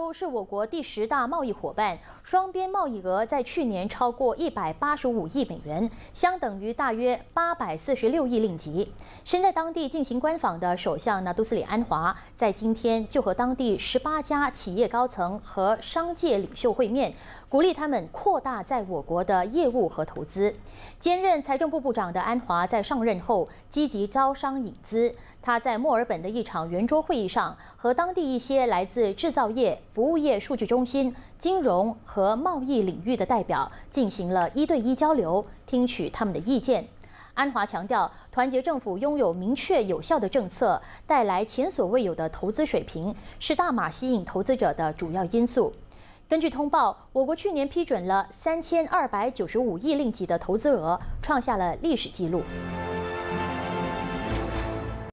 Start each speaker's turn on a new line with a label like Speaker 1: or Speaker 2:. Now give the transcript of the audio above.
Speaker 1: 都是我国第十大贸易伙伴，双边贸易额在去年超过一百八十五亿美元，相等于大约八百四十六亿令吉。身在当地进行官访的首相纳督斯里安华，在今天就和当地十八家企业高层和商界领袖会面，鼓励他们扩大在我国的业务和投资。兼任财政部部长的安华在上任后积极招商引资，他在墨尔本的一场圆桌会议上和当地一些来自制造业。服务业数据中心、金融和贸易领域的代表进行了一对一交流，听取他们的意见。安华强调，团结政府拥有明确有效的政策，带来前所未有的投资水平，是大马吸引投资者的主要因素。根据通报，我国去年批准了三千二百九十五亿令吉的投资额，创下了历史记录。